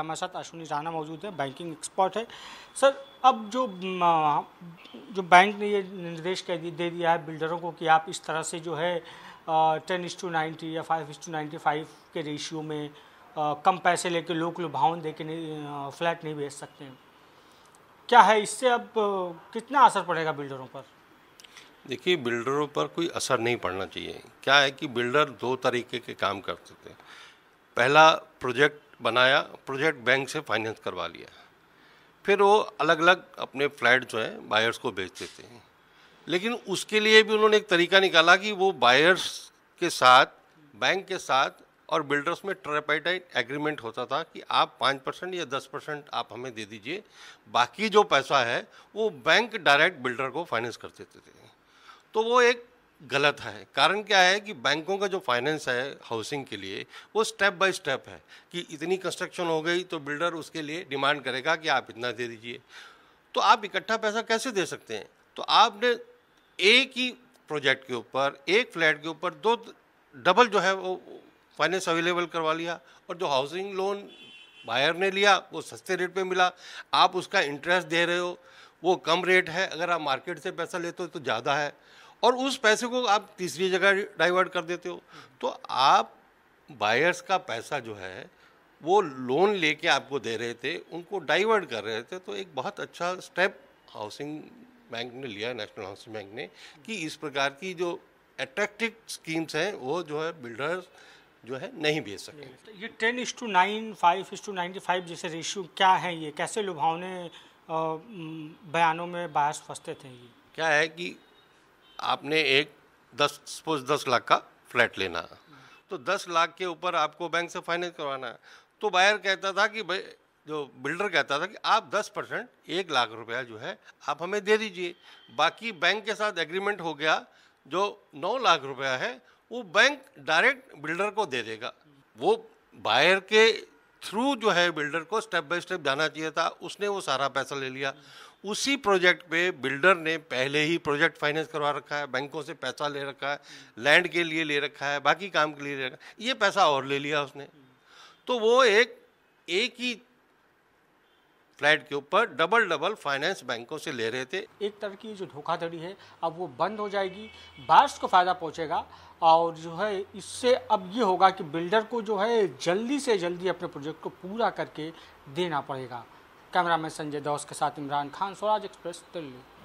हमारे साथ अश्विनी राणा मौजूद है बैंकिंग एक्सपर्ट है सर अब जो जो बैंक ने ये निर्देश कह दे दिया है बिल्डरों को कि आप इस तरह से जो है टेन इस टू नाइन्टी या five is to ninety five के रेशियो में आ, कम पैसे लेके लोक लुभावन दे के नहीं फ्लैट नहीं बेच सकते क्या है इससे अब कितना असर पड़ेगा बिल्डरों पर देखिए बिल्डरों पर कोई असर नहीं पड़ना चाहिए क्या है कि बिल्डर दो तरीके के काम करते थे पहला प्रोजेक्ट बनाया प्रोजेक्ट बैंक से फाइनेंस करवा लिया फिर वो अलग अलग अपने फ्लैट जो हैं बायर्स को बेचते थे लेकिन उसके लिए भी उन्होंने एक तरीका निकाला कि वो बायर्स के साथ बैंक के साथ और बिल्डर्स में ट्रेपाइटाइट एग्रीमेंट होता था कि आप पाँच परसेंट या दस परसेंट आप हमें दे दीजिए बाकी जो पैसा है वो बैंक डायरेक्ट बिल्डर को फाइनेंस कर देते थे तो वो एक गलत है कारण क्या है कि बैंकों का जो फाइनेंस है हाउसिंग के लिए वो स्टेप बाय स्टेप है कि इतनी कंस्ट्रक्शन हो गई तो बिल्डर उसके लिए डिमांड करेगा कि आप इतना दे दीजिए तो आप इकट्ठा पैसा कैसे दे सकते हैं तो आपने एक ही प्रोजेक्ट के ऊपर एक फ्लैट के ऊपर दो डबल जो है वो फाइनेंस अवेलेबल करवा लिया और जो हाउसिंग लोन बायर ने लिया वो सस्ते रेट पे मिला आप उसका इंटरेस्ट दे रहे हो वो कम रेट है अगर आप मार्केट से पैसा लेते हो तो ज़्यादा है और उस पैसे को आप तीसरी जगह डाइवर्ट कर देते हो तो आप बायर्स का पैसा जो है वो लोन लेके आपको दे रहे थे उनको डाइवर्ट कर रहे थे तो एक बहुत अच्छा स्टेप हाउसिंग बैंक ने लिया नेशनल हाउसिंग बैंक ने कि इस प्रकार की जो अट्रैक्टिव स्कीम्स हैं वो जो है बिल्डर्स जो है नहीं बेच सकेंगे तो ये ten is to nine five is to ninety five जैसे रेशियो क्या है ये कैसे लुभावने बयानों में बायर्स फंसते थे ये क्या है कि आपने एक दस सपोज दस लाख का फ्लैट लेना तो दस लाख के ऊपर आपको बैंक से फाइनेंस करवाना है तो बायर कहता था कि भाई जो बिल्डर कहता था कि आप 10 परसेंट एक लाख रुपया जो है आप हमें दे दीजिए बाकी बैंक के साथ एग्रीमेंट हो गया जो नौ लाख रुपया है वो बैंक डायरेक्ट बिल्डर को दे देगा वो बायर के थ्रू जो है बिल्डर को स्टेप बाय स्टेप जाना चाहिए था उसने वो सारा पैसा ले लिया उसी प्रोजेक्ट पे बिल्डर ने पहले ही प्रोजेक्ट फाइनेंस करवा रखा है बैंकों से पैसा ले रखा है लैंड के लिए ले रखा है बाकी काम के लिए ले रखा है ये पैसा और ले लिया उसने तो वो एक एक ही फ्लैट के ऊपर डबल डबल फाइनेंस बैंकों से ले रहे थे एक तरह की जो धोखाधड़ी है अब वो बंद हो जाएगी बार्स को फ़ायदा पहुंचेगा और जो है इससे अब ये होगा कि बिल्डर को जो है जल्दी से जल्दी अपने प्रोजेक्ट को पूरा करके देना पड़ेगा कैमरा मैन संजय दौस के साथ इमरान खान स्वराज एक्सप्रेस दिल्ली